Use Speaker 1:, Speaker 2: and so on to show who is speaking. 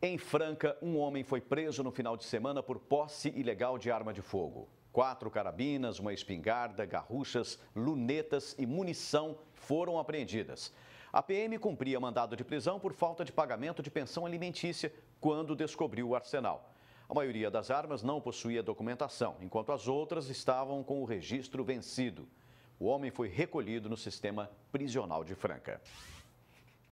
Speaker 1: Em Franca, um homem foi preso no final de semana por posse ilegal de arma de fogo. Quatro carabinas, uma espingarda, garruchas, lunetas e munição foram apreendidas. A PM cumpria mandado de prisão por falta de pagamento de pensão alimentícia quando descobriu o arsenal. A maioria das armas não possuía documentação, enquanto as outras estavam com o registro vencido. O homem foi recolhido no sistema prisional de Franca.